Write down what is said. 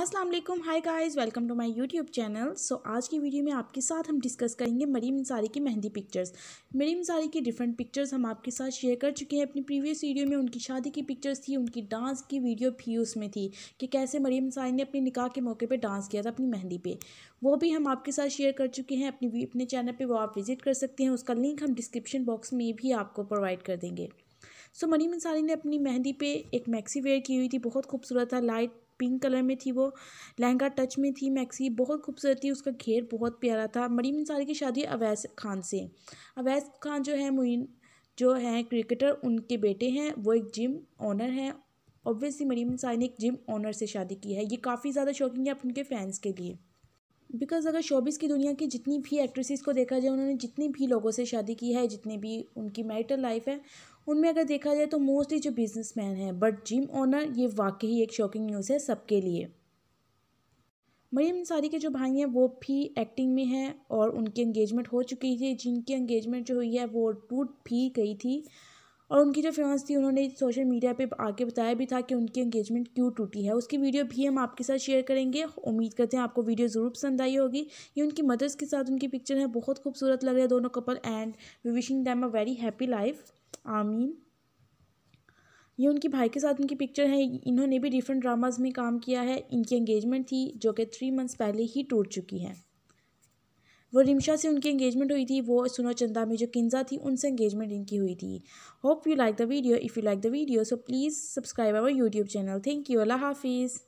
Aslam hi guys welcome to my YouTube channel so आज की video में आपके साथ हम डिस्कस करेंगे मरीम अंसारी की मेहंदी पिक्चर्स मरीम अंसारी की डिफरेंट पिक्चर्स हम आपके साथ शेयर कर चुके हैं अपनी प्रीवियस वीडियो में उनकी शादी की पिक्चर्स थी उनकी डांस की वीडियो भी उसमें थी कि कैसे मरीम अंसारी ने अपने निकाह के मौके पर डांस किया था अपनी मेहंदी पर वो भी हम आपके साथ शेयर कर चुके हैं अपनी अपने चैनल पर वो आप विजिट कर सकते हैं उसका लिंक हम डिस्क्रिप्शन बॉक्स में भी आपको प्रोवाइड कर देंगे सो so, मरीम अंसारी ने अपनी मेहंदी पे एक मैक्सी वेयर की हुई थी बहुत खूबसूरत था लाइट पिंक कलर में थी वो लहंगा टच में थी मैक्सी बहुत खूबसूरत थी उसका घेर बहुत प्यारा था मरीम अंसारी की शादी अवैस खान से अवैस खान जो है मुइन जो हैं क्रिकेटर उनके बेटे हैं वो एक जिम ओनर हैं ऑब्वियसली मरीम अंसारी ने एक जिम ओनर से शादी की है ये काफ़ी ज़्यादा शौकिंग है उनके फैंस के लिए बिकॉज अगर शोबिस की दुनिया की जितनी भी एक्ट्रेसेस को देखा जाए उन्होंने जितनी भी लोगों से शादी की है जितने भी उनकी मैरिटल लाइफ है उनमें अगर देखा जाए तो मोस्टली जो मैन हैं बट जिम ओनर ये वाकई एक शॉकिंग न्यूज़ है सबके लिए मरीम अंसारी के जो भाई हैं वो भी एक्टिंग में हैं और उनकी एंगेजमेंट हो चुकी थी जिनकी एंगेजमेंट जो हुई है वो टूट भी गई थी और उनकी जो फैंस थी उन्होंने सोशल मीडिया पे आके बताया भी था कि उनकी एंगेजमेंट क्यों टूटी है उसकी वीडियो भी हम आपके साथ शेयर करेंगे उम्मीद करते हैं आपको वीडियो ज़रूर पसंद आई होगी ये उनकी मदर्स के साथ उनकी पिक्चर है बहुत खूबसूरत लग रहा है दोनों couple and we wishing them a very happy life आमीन ये उनके भाई के साथ उनकी पिक्चर है इन्होंने भी डिफरेंट ड्रामाज में काम किया है इनकी एंगेजमेंट थी जो कि थ्री मंथ्स पहले ही टूट चुकी है वो रिमशा से उनकी एंगेजमेंट हुई थी वो सुनो चंदा में जो किन्जा थी उनसे एंगेजमेंट इनकी हुई थी hope you like the video if you like the video so please subscribe our YouTube channel thank you अल्लाह हाफिज़